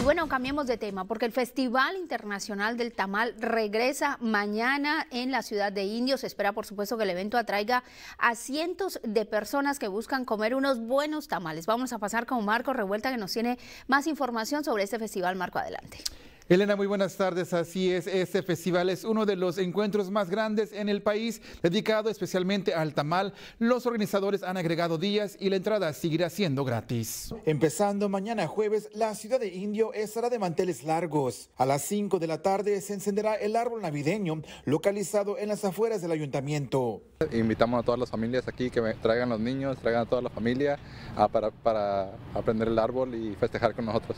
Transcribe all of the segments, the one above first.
Y bueno, cambiemos de tema, porque el Festival Internacional del Tamal regresa mañana en la ciudad de Indios. Se espera, por supuesto, que el evento atraiga a cientos de personas que buscan comer unos buenos tamales. Vamos a pasar con Marco Revuelta, que nos tiene más información sobre este festival. Marco, adelante. Elena, muy buenas tardes. Así es, este festival es uno de los encuentros más grandes en el país, dedicado especialmente al tamal. Los organizadores han agregado días y la entrada seguirá siendo gratis. Empezando mañana jueves, la ciudad de Indio estará de manteles largos. A las 5 de la tarde se encenderá el árbol navideño localizado en las afueras del ayuntamiento. Invitamos a todas las familias aquí que traigan los niños, traigan a toda la familia ah, para aprender el árbol y festejar con nosotros.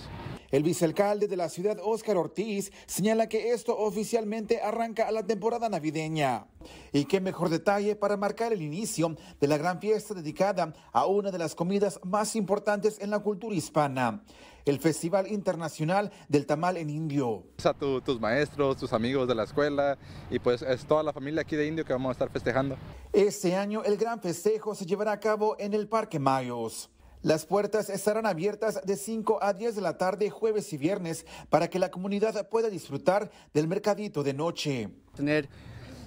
El vicealcalde de la ciudad, Óscar Ortiz, señala que esto oficialmente arranca a la temporada navideña. Y qué mejor detalle para marcar el inicio de la gran fiesta dedicada a una de las comidas más importantes en la cultura hispana, el Festival Internacional del Tamal en Indio. A tus maestros, tus amigos de la escuela y pues es toda la familia aquí de Indio que vamos a estar festejando. Este año el gran festejo se llevará a cabo en el Parque Mayos. Las puertas estarán abiertas de 5 a 10 de la tarde jueves y viernes para que la comunidad pueda disfrutar del mercadito de noche. Tener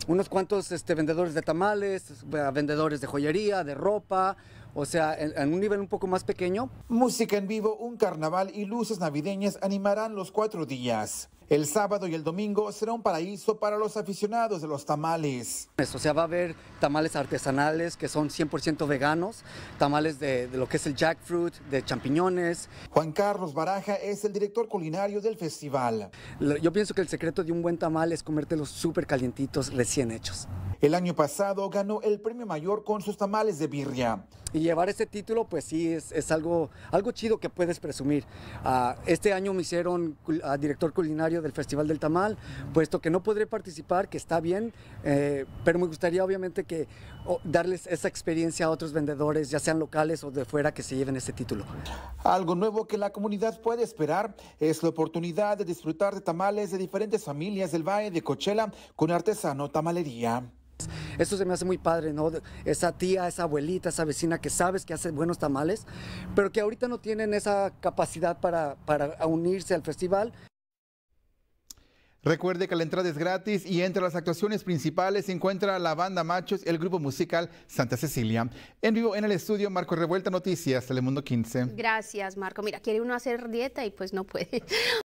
unos cuantos este, vendedores de tamales, vendedores de joyería, de ropa, o sea, en, un nivel un poco más pequeño. Música en vivo, un carnaval y luces navideñas animarán los cuatro días. El sábado y el domingo será un paraíso para los aficionados de los tamales. O sea, va a haber tamales artesanales que son 100% veganos, tamales de, lo que es el jackfruit, de champiñones. Juan Carlos Baraja es el director culinario del festival. Yo pienso que el secreto de un buen tamal es comértelos súper calientitos, recién hechos. El año pasado ganó el premio mayor con sus tamales de birria. Y llevar ese título, pues sí, es, algo, algo chido que puedes presumir. Ah, este año me hicieron ah, director culinario del Festival del Tamal, puesto que no podré participar, que está bien, eh, pero me gustaría obviamente que darles esa experiencia a otros vendedores, ya sean locales o de fuera, que se lleven ese título. Algo nuevo que la comunidad puede esperar es la oportunidad de disfrutar de tamales de diferentes familias del Valle de Cochela con artesano tamalería. Eso se me hace muy padre, ¿no? Esa tía, esa abuelita, esa vecina que sabes que hace buenos tamales, pero que ahorita no tienen esa capacidad para, para unirse al festival. Recuerde que la entrada es gratis y entre las actuaciones principales se encuentra la banda Machos y el grupo musical Santa Cecilia. En vivo en el estudio, Marco Revuelta Noticias, Telemundo 15. Gracias, Marco. Mira, quiere uno hacer dieta y pues no puede.